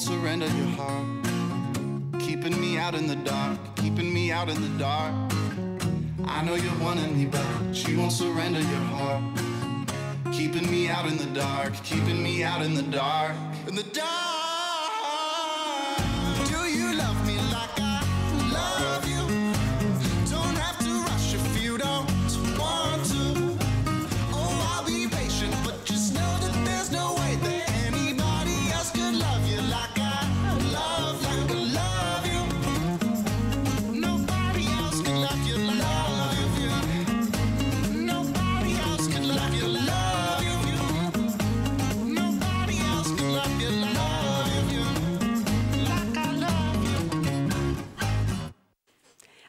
surrender your heart. Keeping me out in the dark, keeping me out in the dark. I know you're wanting me, but She won't surrender your heart. Keeping me out in the dark, keeping me out in the dark, in the dark.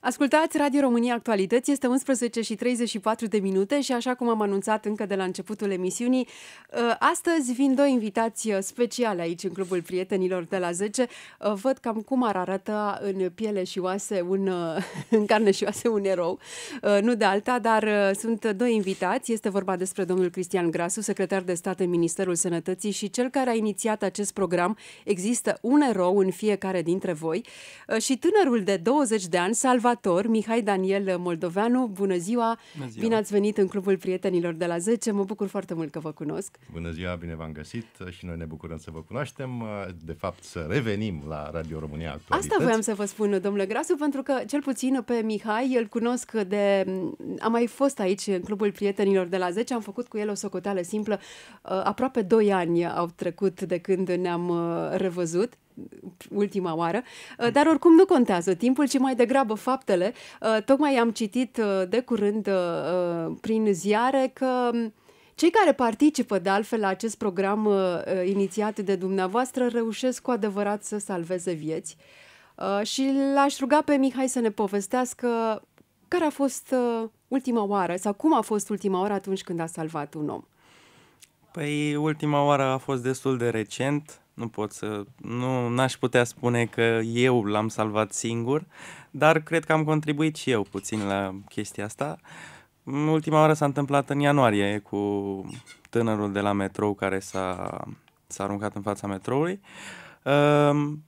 Ascultați Radio România Actualități, este 11 și 34 de minute și așa cum am anunțat încă de la începutul emisiunii, uh, astăzi vin doi invitați uh, speciale aici în Clubul Prietenilor de la 10. Uh, văd cam cum ar arăta în piele și oase, un, în carne și oase un erou, nu de alta, dar sunt doi invitați. Este vorba despre domnul Cristian Grasu, secretar de stat în Ministerul Sănătății și cel care a inițiat acest program. Există un erou în fiecare dintre voi și tânărul de 20 de ani, Salva conservator, Mihai Daniel Moldoveanu. Bună ziua! Bună ziua! Bine ați venit în Clubul Prietenilor de la 10. Mă bucur foarte mult că vă cunosc. Bună ziua, bine v-am găsit și noi ne bucurăm să vă cunoaștem. De fapt, să revenim la Radio România Actualități. Asta voiam să vă spun, domnule Grasu, pentru că cel puțin pe Mihai îl cunosc de... Am mai fost aici în Clubul Prietenilor de la 10, am făcut cu el o socoteală simplă. Aproape 2 ani au trecut de când ne-am uh, revăzut ultima oară, uh, dar oricum nu contează timpul, ci mai degrabă faptele. Uh, tocmai am citit uh, de curând prin ziare că um, cei care participă de altfel la acest program inițiat de dumneavoastră reușesc cu adevărat să salveze vieți. Și l-aș ruga pe Mihai să ne povestească care a fost ultima oară sau cum a fost ultima oară atunci când a salvat un om. Păi ultima oară a fost destul de recent, nu pot să, nu, n-aș putea spune că eu l-am salvat singur, dar cred că am contribuit și eu puțin la chestia asta. Ultima oară s-a întâmplat în ianuarie cu tânărul de la metrou care s-a, s-a aruncat în fața metroului. Ehm,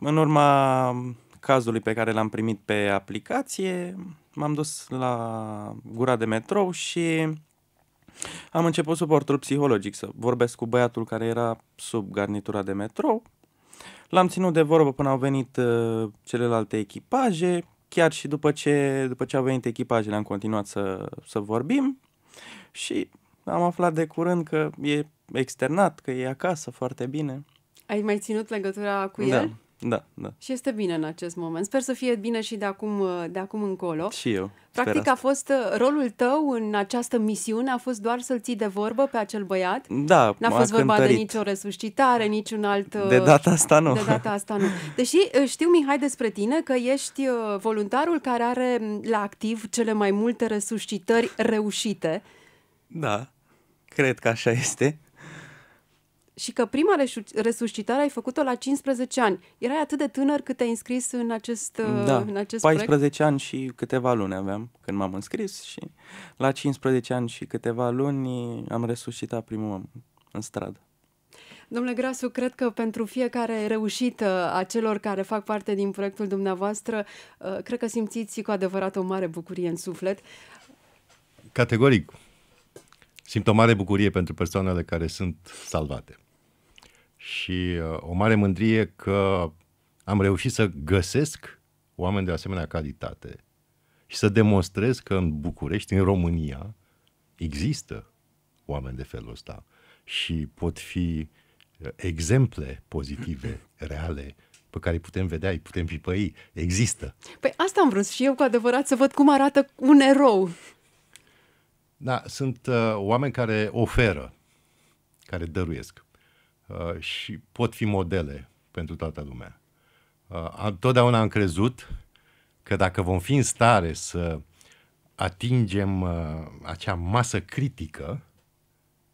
în urma cazului pe care l-am primit pe aplicație, m-am dus la gura de metrou și am început suportul psihologic să vorbesc cu băiatul care era sub garnitura de metrou. L-am ținut de vorbă până au venit uh, celelalte echipaje, chiar și după ce, după ce au venit echipajele am continuat să, să vorbim și am aflat de curând că e externat, că e acasă foarte bine. Ai mai ținut legătura cu da. el? Da, da. Și este bine în acest moment. Sper să fie bine și de acum, uh, de acum încolo. Și eu. Practic a fost uh, rolul tău în această misiune, a fost doar să-l ții de vorbă pe acel băiat? Da, N-a fost vorba cântărit. de nicio resuscitare, niciun alt... Uh, de data asta nu. De data asta nu. Deși știu, Mihai, despre tine că ești voluntarul care are mm, la activ cele mai multe resuscitări reușite. Da, cred că așa este și că prima resuscitare ai făcut-o la 15 ani. Erai atât de tânăr cât te-ai înscris în acest uh, Da, în acest 14 proiect? ani și câteva luni aveam când m-am înscris și la 15 ani și câteva luni am resuscitat primul om în stradă. Domnule Grasu, cred că pentru fiecare reușită uh, a celor care fac parte din proiectul dumneavoastră, uh, cred că simțiți cu adevărat o mare bucurie în suflet. Categoric. Simt o mare bucurie pentru persoanele care sunt salvate și uh, o mare mândrie că am reușit să găsesc oameni de asemenea calitate și să demonstrez că în București, în România, există oameni de felul ăsta și pot fi uh, exemple pozitive, reale, pe care îi putem vedea, îi putem pipăi, există. Păi asta am vrut și eu cu adevărat să văd cum arată un erou. Da, sunt uh, oameni care oferă, care dăruiesc. Uh, și pot fi modele pentru toată lumea. Uh, totdeauna am crezut că dacă vom fi în stare să atingem uh, acea masă critică,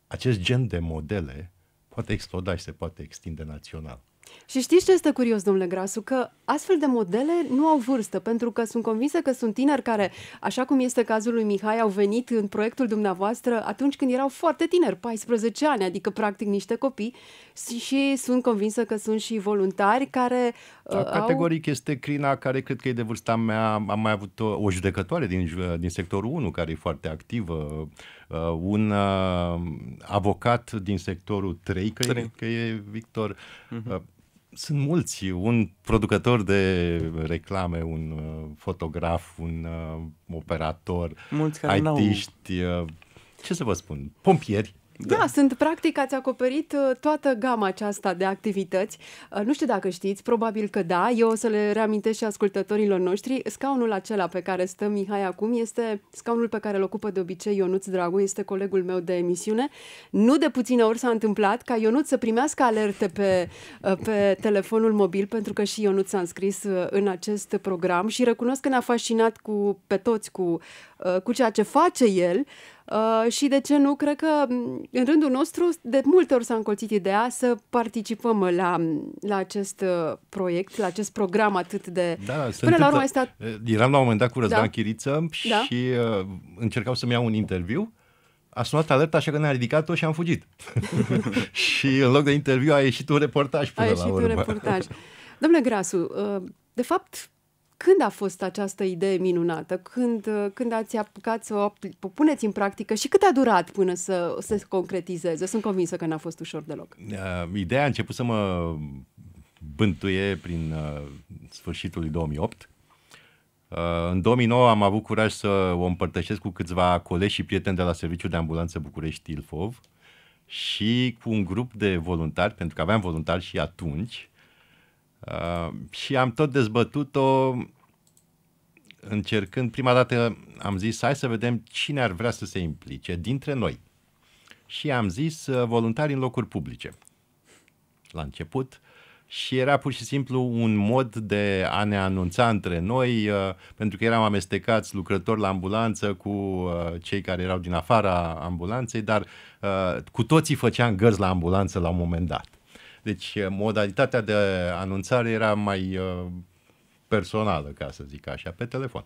acest gen de modele poate exploda și se poate extinde național. Și știți ce este curios, domnule Grasu? Că astfel de modele nu au vârstă, pentru că sunt convinsă că sunt tineri care, așa cum este cazul lui Mihai, au venit în proiectul dumneavoastră atunci când erau foarte tineri, 14 ani, adică practic niște copii, și sunt convinsă că sunt și voluntari care da, uh, Categoric au... este Crina, care cred că e de vârsta mea, am mai avut o, o judecătoare din, uh, din sectorul 1, care e foarte activă, uh, un uh, avocat din sectorul 3, că, 3. E, că e Victor... Uh-huh. Uh, sunt mulți, un producător de reclame, un uh, fotograf, un uh, operator, mulți care artiști, uh, ce să vă spun, pompieri. Da. da, sunt practic, ați acoperit uh, toată gama aceasta de activități. Uh, nu știu dacă știți, probabil că da, eu o să le reamintesc și ascultătorilor noștri. Scaunul acela pe care stă Mihai acum este scaunul pe care îl ocupă de obicei Ionuț Dragu, este colegul meu de emisiune. Nu de puține ori s-a întâmplat ca Ionuț să primească alerte pe, uh, pe telefonul mobil, pentru că și Ionuț s-a înscris în acest program și recunosc că ne-a fascinat cu, pe toți cu uh, Uh, cu ceea ce face el uh, și de ce nu, cred că mm, în rândul nostru de multe ori s-a încolțit ideea să participăm la, la acest uh, proiect, la acest program atât de... Da, Până la urmă stat... Eh, eram la un moment dat cu Răzvan da. Chiriță da. și da. încercau să-mi iau un interviu a sunat alerta așa că ne-a ridicat-o și am fugit. și în loc de interviu a ieșit un reportaj până a ieșit la urmă. un reportaj. Domnule Grasu, de fapt, când a fost această idee minunată? Când, uh, când ați apucat să o puneți în practică și cât a durat până să, să se concretizeze? Sunt convinsă că n-a fost ușor deloc. Uh, ideea a început să mă bântuie prin uh, sfârșitul 2008. Uh, în 2009 am avut curaj să o împărtășesc cu câțiva colegi și prieteni de la Serviciul de Ambulanță București Ilfov și cu un grup de voluntari, pentru că aveam voluntari și atunci, Uh, și am tot dezbătut-o încercând, prima dată am zis, hai să vedem cine ar vrea să se implice dintre noi. Și am zis uh, voluntari în locuri publice la început și era pur și simplu un mod de a ne anunța între noi, uh, pentru că eram amestecați lucrători la ambulanță cu uh, cei care erau din afara ambulanței, dar uh, cu toții făceam gărzi la ambulanță la un moment dat. Deci eh, modalitatea de anunțare era mai eh, personală, ca să zic așa, pe telefon.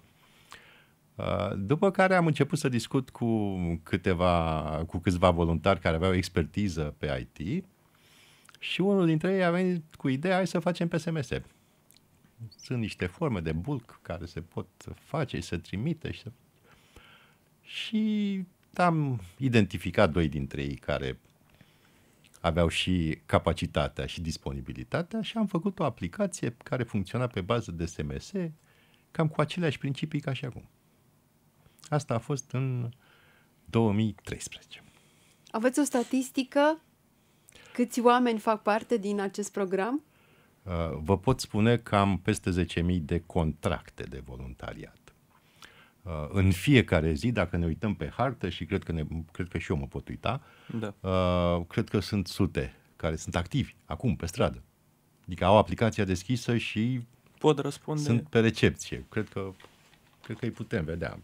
Eh, după care am început să discut cu, câteva, cu câțiva voluntari care aveau expertiză pe IT și unul dintre ei a venit cu ideea, hai să facem pe SMS. Sunt niște forme de bulk care se pot face, se trimite și, se... și am identificat doi dintre ei care aveau și capacitatea și disponibilitatea și am făcut o aplicație care funcționa pe bază de SMS, cam cu aceleași principii ca și acum. Asta a fost în 2013. Aveți o statistică? Câți oameni fac parte din acest program? Uh, vă pot spune că am peste 10.000 de contracte de voluntariat Uh, în fiecare zi, dacă ne uităm pe hartă și cred că, ne, cred că și eu mă pot uita, da. Uh, cred că sunt sute care sunt activi acum pe stradă. Adică au aplicația deschisă și pot răspunde. Sunt pe recepție. Cred că, cred că îi putem vedea.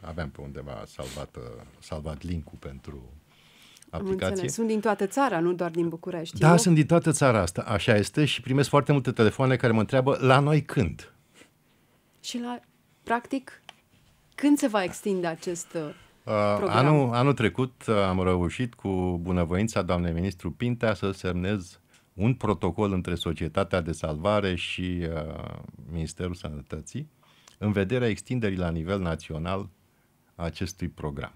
Aveam pe undeva salvat, salvat link-ul pentru aplicație. Sunt din toată țara, nu doar din București. Da, eu? sunt din toată țara asta, așa este, și primesc foarte multe telefoane care mă întreabă la noi când. Și la, practic, când se va extinde acest uh, uh, program? Anul, anul trecut uh, am reușit cu bunăvoința doamnei ministru Pintea să semnez un protocol între Societatea de Salvare și Ministerul Sănătății în vederea extinderii la nivel național a acestui program.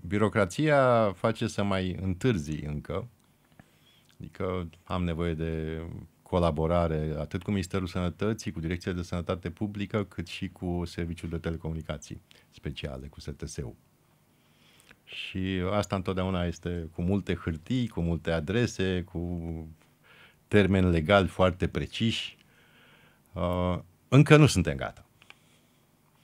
birocrația face să mai întârzi încă, adică am nevoie de colaborare atât cu Ministerul Sănătății, cu Direcția de Sănătate Publică, cât și cu Serviciul de Telecomunicații Speciale, cu STS-ul. Și asta întotdeauna este cu multe hârtii, cu multe adrese, cu termeni legali foarte preciși. Uh, încă nu suntem gata.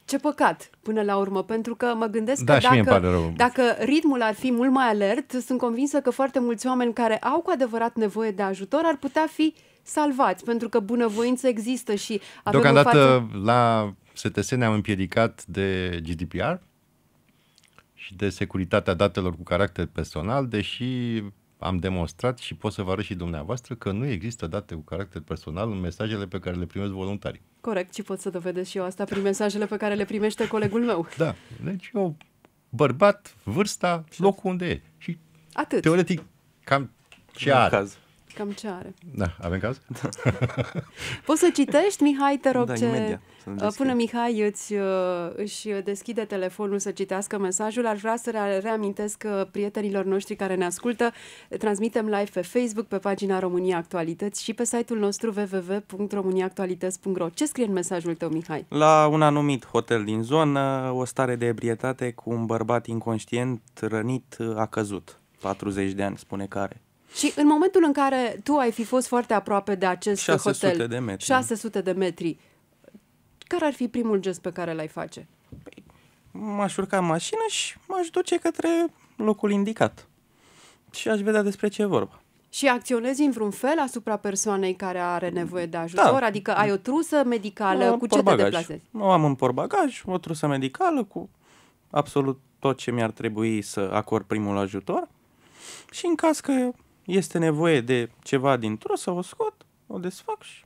Ce păcat, până la urmă, pentru că mă gândesc da, că dacă, dacă ritmul ar fi mult mai alert, sunt convinsă că foarte mulți oameni care au cu adevărat nevoie de ajutor ar putea fi salvați, pentru că bunăvoință există și avem Deocamdată față... la STS ne-am împiedicat de GDPR și de securitatea datelor cu caracter personal, deși am demonstrat și pot să vă arăt și dumneavoastră că nu există date cu caracter personal în mesajele pe care le primesc voluntarii. Corect, și pot să dovedesc și eu asta prin mesajele pe care le primește colegul meu. Da, deci eu, bărbat, vârsta, locul unde e. Și Atât. teoretic, cam ce are. Caz. Cam ce are. Da, avem caz? Da. Poți să citești, Mihai, te rog, da, ce... Imediat, uh, până Mihai îți, uh, își deschide telefonul să citească mesajul, aș vrea să reamintesc uh, prietenilor noștri care ne ascultă, transmitem live pe Facebook, pe pagina România Actualități și pe site-ul nostru www.româniaactualități.ro. Ce scrie în mesajul tău, Mihai? La un anumit hotel din zonă, o stare de ebrietate cu un bărbat inconștient rănit a căzut. 40 de ani, spune care. Și în momentul în care tu ai fi fost foarte aproape de acest 600 hotel, de metri. 600 de metri, care ar fi primul gest pe care l-ai face? Păi, m-aș urca în mașină și m-aș duce către locul indicat și aș vedea despre ce e vorba. Și acționezi în vreun fel asupra persoanei care are nevoie de ajutor? Da. Adică ai o trusă medicală, am cu ce te deplasezi? am un porbagaj, o trusă medicală cu absolut tot ce mi-ar trebui să acord primul ajutor și în caz că este nevoie de ceva dintr-o, să o scot, o desfac și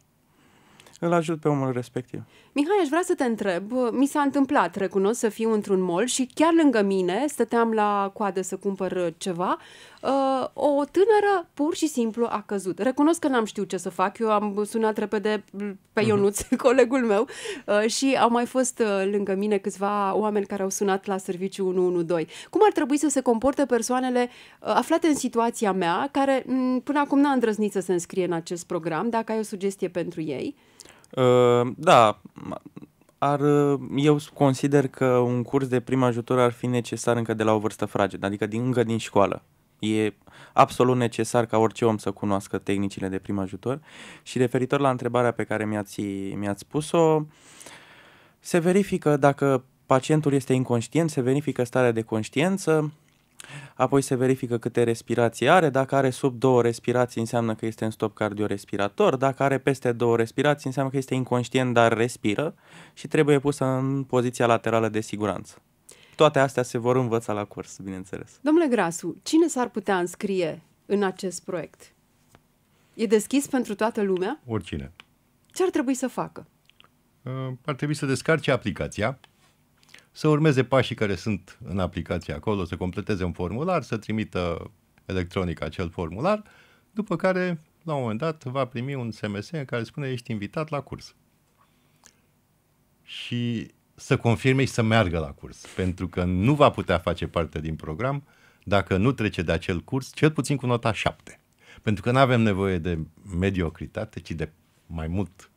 îl ajut pe omul respectiv. Mihai, aș vrea să te întreb. Mi s-a întâmplat, recunosc, să fiu într-un mall și chiar lângă mine, stăteam la coadă să cumpăr ceva, uh, o tânără pur și simplu a căzut. Recunosc că n-am știut ce să fac. Eu am sunat repede pe mhm. Ionuț, mm-hmm. colegul meu, uh, și au mai fost uh, lângă mine câțiva oameni care au sunat la serviciu 112. Cum ar trebui să se comporte persoanele aflate în situația mea, care mm, până acum n-a îndrăznit să se înscrie în acest program, dacă ai o sugestie pentru ei? Ehm, da, ar, eu consider că un curs de prim ajutor ar fi necesar încă de la o vârstă fragedă, adică din, încă din școală. E absolut necesar ca orice om să cunoască tehnicile de prim ajutor. Și referitor la întrebarea pe care mi-ați, mi-ați pus-o, se verifică dacă pacientul este inconștient, se verifică starea de conștiință, Apoi se verifică câte respirații are. Dacă are sub două respirații, înseamnă că este în stop cardiorespirator. Dacă are peste două respirații, înseamnă că este inconștient, dar respiră și trebuie pusă în poziția laterală de siguranță. Toate astea se vor învăța la curs, bineînțeles. Domnule Grasu, cine s-ar putea înscrie în acest proiect? E deschis pentru toată lumea? Oricine. Ce ar trebui să facă? Uh, ar trebui să descarce aplicația să urmeze pașii care sunt în aplicație acolo, să completeze un formular, să trimită electronic acel formular, după care, la un moment dat, va primi un SMS în care spune ești invitat la curs. Și să confirme și să meargă la curs, pentru că nu va putea face parte din program dacă nu trece de acel curs, cel puțin cu nota 7. Pentru că nu avem nevoie de mediocritate, ci de mai mult.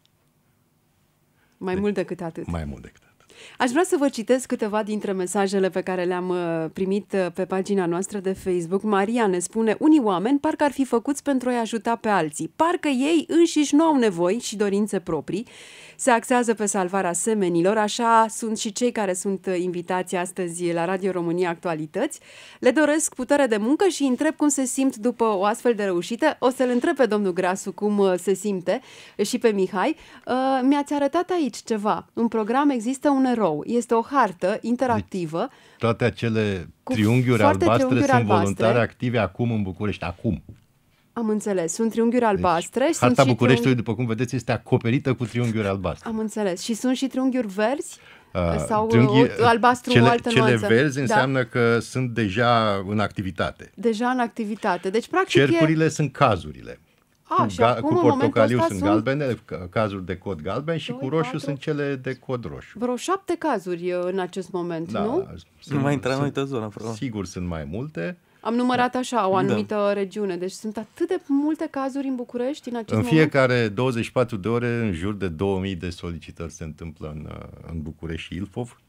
Mai de, mult decât atât. Mai mult decât Aș vrea să vă citesc câteva dintre mesajele pe care le-am uh, primit uh, pe pagina noastră de Facebook. Maria ne spune, unii oameni parcă ar fi făcuți pentru a-i ajuta pe alții, parcă ei înșiși nu au nevoi și dorințe proprii se axează pe salvarea semenilor, așa sunt și cei care sunt uh, invitați astăzi la Radio România Actualități. Le doresc putere de muncă și întreb cum se simt după o astfel de reușită. O să-l întreb pe domnul Grasu cum uh, se simte și pe Mihai. Uh, mi-ați arătat aici ceva. În program există un erou. Este o hartă interactivă. Deci, toate acele triunghiuri albastre triunghiuri sunt albastre. voluntare active acum în București. Acum. Am înțeles. Sunt triunghiuri deci, albastre. Deci, sunt harta și Bucureștiului, triunghi... după cum vedeți, este acoperită cu triunghiuri albastre. Am înțeles. Și sunt și triunghiuri verzi? Uh, sau uh, albastru cele, altă Cele nuanță. verzi da. înseamnă da. că sunt deja în activitate. Deja în activitate. Deci, practic, Cercurile e... sunt cazurile. A, cu, ga- acum, cu portocaliu sunt, sunt galbene, cazuri de cod galben și 2, cu roșu 4... sunt cele de cod roșu. Vreo șapte cazuri uh, în acest moment, da, nu? Sunt, nu mai intra în altă zonă, probabil. Sigur sunt mai multe. Am numărat așa, o da. anumită da. regiune. Deci sunt atât de multe cazuri în București în acest În moment. fiecare 24 de ore, în jur de 2000 de solicitări se întâmplă în, uh, în București și Ilfov.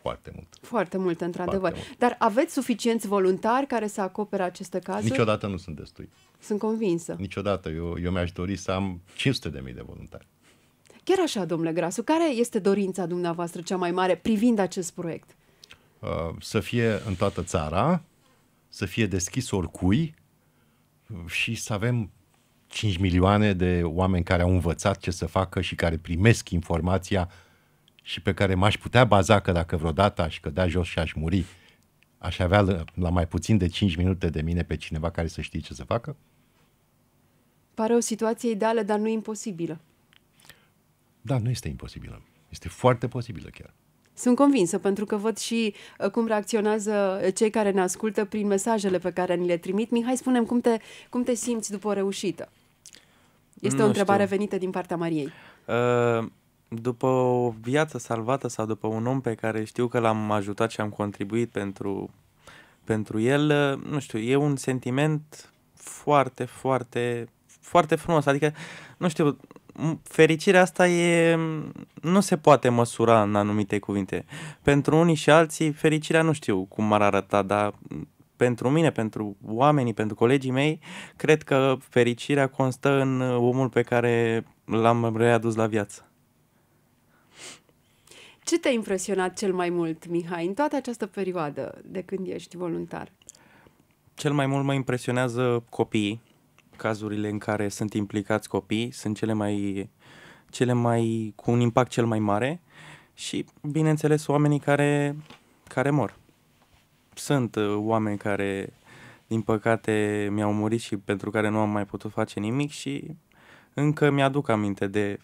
Foarte mult. Foarte mult, într-adevăr. Foarte mult. Dar aveți suficienți voluntari care să acopere aceste cazuri? Niciodată nu sunt destui. Sunt convinsă. Niciodată. Eu, eu mi-aș dori să am 500.000 de voluntari. Chiar așa, domnule Grasu, care este dorința dumneavoastră cea mai mare privind acest proiect? Uh, să fie în toată țara, să fie deschis oricui și să avem 5 milioane de oameni care au învățat ce să facă și care primesc informația și pe care m-aș putea baza că dacă vreodată aș cădea jos și aș muri, aș avea la, la mai puțin de 5 minute de mine pe cineva care să știe ce să facă? Pare o situație ideală, dar nu imposibilă. Da, nu este imposibilă. Este foarte posibilă chiar. Sunt convinsă, pentru că văd și uh, cum reacționează uh, cei care ne ascultă prin mesajele pe care ni le trimit. Mihai, spunem cum te, cum te simți după o reușită? Este nu o întrebare știu. venită din partea Mariei. Uh, după o viață salvată sau după un om pe care știu că l-am ajutat și am contribuit pentru, pentru el, uh, nu știu, e un sentiment foarte, foarte, foarte frumos. Adică, nu știu, fericirea asta e, nu se poate măsura în anumite cuvinte. Pentru unii și alții, fericirea nu știu cum ar arăta, dar pentru mine, pentru oamenii, pentru colegii mei, cred că fericirea constă în omul pe care l-am readus la viață. Ce te-a impresionat cel mai mult, Mihai, în toată această perioadă de când ești voluntar? Cel mai mult mă impresionează copiii cazurile în care sunt implicați copii, sunt cele mai, cele mai cu un impact cel mai mare și, bineînțeles, oamenii care, care mor. Sunt uh, oameni care, din păcate, mi-au murit și pentru care nu am mai putut face nimic și încă mi-aduc aminte de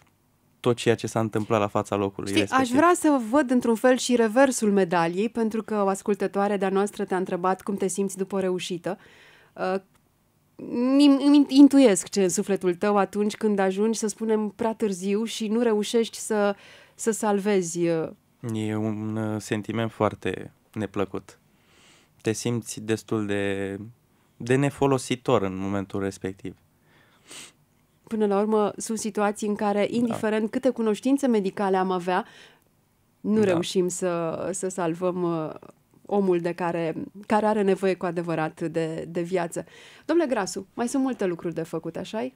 tot ceea ce s-a întâmplat la fața locului. Știi, aș vrea să văd într-un fel și reversul medaliei, pentru că o ascultătoare de-a noastră te-a întrebat cum te simți după reușită. Uh, îmi intuiesc ce în sufletul tău atunci când ajungi, să spunem, prea târziu și nu reușești să, să salvezi. Uh, e un uh, sentiment foarte neplăcut. Te simți destul de, de nefolositor în momentul respectiv. Până la urmă, sunt situații în care, da. indiferent da. câte cunoștințe medicale am avea, nu da. reușim să, să salvăm uh, omul de care, care are nevoie cu adevărat de, de viață. Domnule Grasu, mai sunt multe lucruri de făcut, așa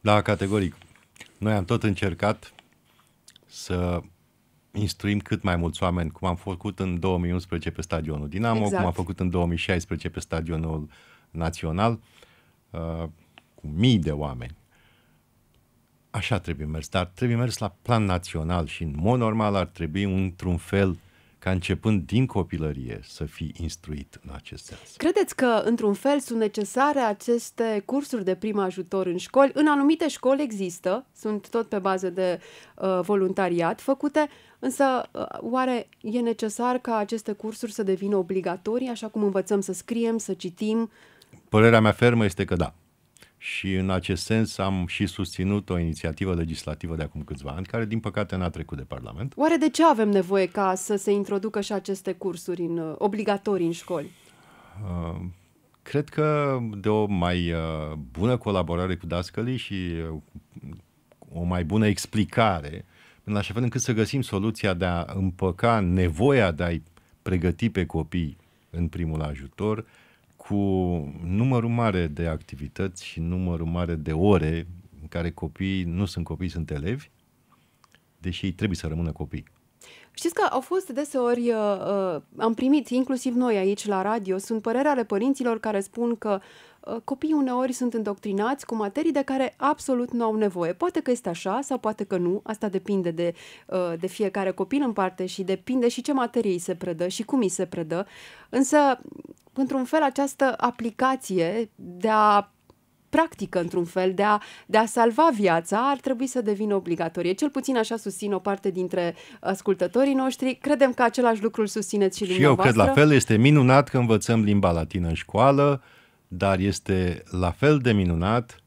Da, categoric. Noi am tot încercat să instruim cât mai mulți oameni, cum am făcut în 2011 pe stadionul Dinamo, exact. cum am făcut în 2016 pe stadionul național, uh, cu mii de oameni. Așa trebuie mers, dar trebuie mers la plan național și în mod normal ar trebui într-un fel ca începând din copilărie să fii instruit în acest sens. Credeți că, într-un fel, sunt necesare aceste cursuri de prim ajutor în școli? În anumite școli există, sunt tot pe bază de uh, voluntariat făcute, însă uh, oare e necesar ca aceste cursuri să devină obligatorii, așa cum învățăm să scriem, să citim? Părerea mea fermă este că da și în acest sens am și susținut o inițiativă legislativă de acum câțiva ani, care din păcate n-a trecut de Parlament. Oare de ce avem nevoie ca să se introducă și aceste cursuri în, uh, obligatorii în școli? Uh, cred că de o mai uh, bună colaborare cu dascălii și uh, o mai bună explicare, în așa fel încât să găsim soluția de a împăca nevoia de a-i pregăti pe copii în primul ajutor cu numărul mare de activități și numărul mare de ore în care copiii nu sunt copii, sunt elevi, deși ei trebuie să rămână copii. Știți că au fost deseori, uh, uh am primit inclusiv noi aici la radio, sunt părerea ale părinților care spun că uh, Uh, copiii uneori sunt îndoctrinați cu materii de care absolut nu au nevoie. Poate că este așa sau poate că nu, asta depinde de, uh, de fiecare copil în parte și depinde și ce materie îi se predă și cum îi se predă, însă, într-un fel, această aplicație de a practică, într-un fel, de a, de a salva viața, ar trebui să devină obligatorie. Cel puțin așa susțin o parte dintre ascultătorii noștri. Credem că același lucru îl susțineți și, și dumneavoastră. Și eu cred la fel. Este minunat că învățăm limba latină în școală, dar este la fel de minunat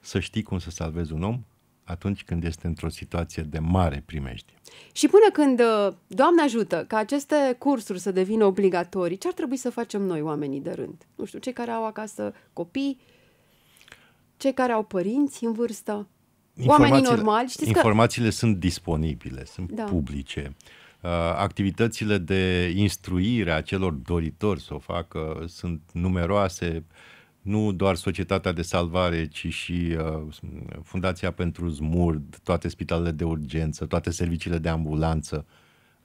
să știi cum să salvezi un om atunci când este într-o situație de mare primești. Și până când, uh, Doamne ajută, ca aceste cursuri să devină obligatorii, ce ar trebui să facem noi, oamenii de rând? Nu știu, cei care au acasă copii, cei care au părinți în vârstă, oamenii normali. Știți informațiile că... sunt disponibile, sunt da. publice. Uh, Uh, activitățile de instruire a celor doritori să o facă sunt numeroase, nu doar Societatea de Salvare, ci și uh, Fundația pentru Zmurd, toate spitalele de urgență, toate serviciile de ambulanță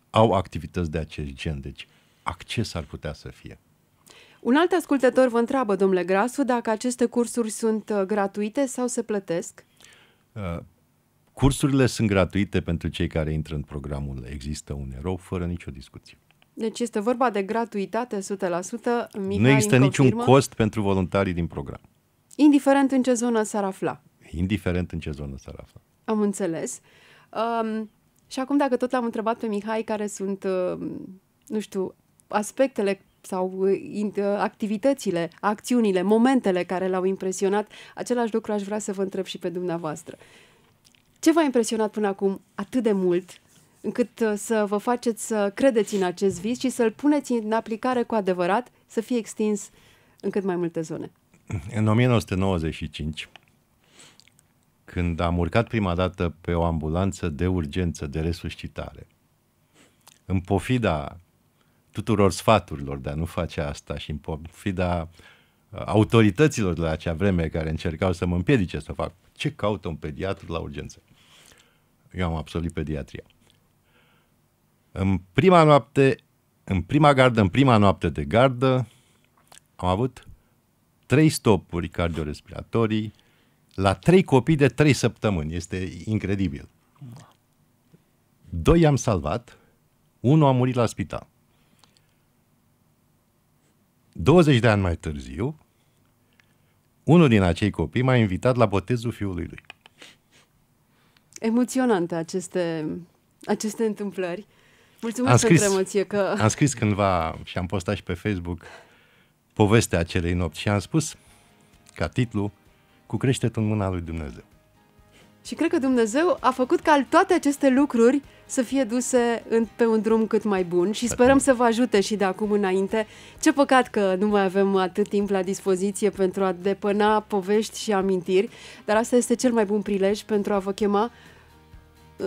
au activități de acest gen. Deci, acces ar putea să fie. Un alt ascultător vă întreabă, domnule Grasu, dacă aceste cursuri sunt uh, gratuite sau se plătesc? Uh, Cursurile sunt gratuite pentru cei care intră în programul Există un erou, fără nicio discuție. Deci este vorba de gratuitate 100%. Mica nu există niciun cost pentru voluntarii din program. Indiferent în ce zonă s-ar afla. Indiferent în ce zonă s-ar afla. Am înțeles. Um, și acum dacă tot l-am întrebat pe Mihai care sunt, uh, nu știu, aspectele sau uh, uh, activitățile, acțiunile, momentele care l-au impresionat, același lucru aș vrea să vă întreb și pe dumneavoastră. Ce v-a impresionat până acum atât de mult încât uh, să vă faceți să credeți în acest vis și să-l puneți în aplicare cu adevărat, să fie extins în cât mai multe zone? În 1995, când am urcat prima dată pe o ambulanță de urgență de resuscitare, în pofida tuturor sfaturilor de a nu face asta și în pofida uh, autorităților de la acea vreme care încercau să mă împiedice să fac ce caută un pediatru la urgență eu am absolvit pediatria. În prima noapte, în prima gardă, în prima noapte de gardă, am avut trei stopuri cardiorespiratorii la trei copii de trei săptămâni. Este incredibil. Doi am salvat, unul a murit la spital. 20 de ani mai târziu, unul din acei copii m-a invitat la botezul fiului lui emoționante aceste, aceste întâmplări. Mulțumesc am scris, pentru emoție că... Am scris cândva și am postat și pe Facebook povestea acelei nopți și am spus ca titlu Cu creștetul în mâna lui Dumnezeu. Și cred că Dumnezeu a făcut ca toate aceste lucruri să fie duse în, pe un drum cât mai bun și sperăm să vă ajute și de acum înainte. Ce păcat că nu mai avem atât timp la dispoziție pentru a depăna povești și amintiri, dar asta este cel mai bun prilej pentru a vă chema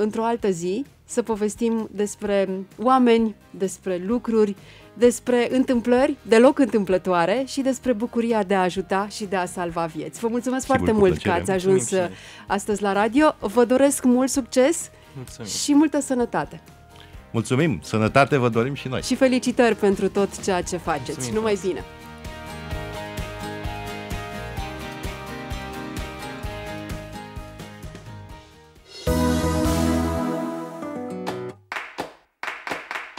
într-o altă zi să povestim despre oameni, despre lucruri, despre întâmplări deloc întâmplătoare și despre bucuria de a ajuta și de a salva vieți. Vă mulțumesc Sigur, foarte mult plăcere. că ați ajuns Mulțumim uh, astăzi la radio. Vă doresc mult succes Mulțumim. și multă sănătate. Mulțumim! Sănătate vă dorim și noi! Și felicitări pentru tot ceea ce faceți. Mulțumim. Numai bine!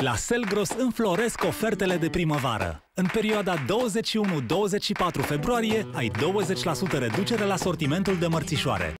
la Selgros înfloresc ofertele de primăvară. În perioada 21-24 februarie ai 20% reducere la sortimentul de mărțișoare.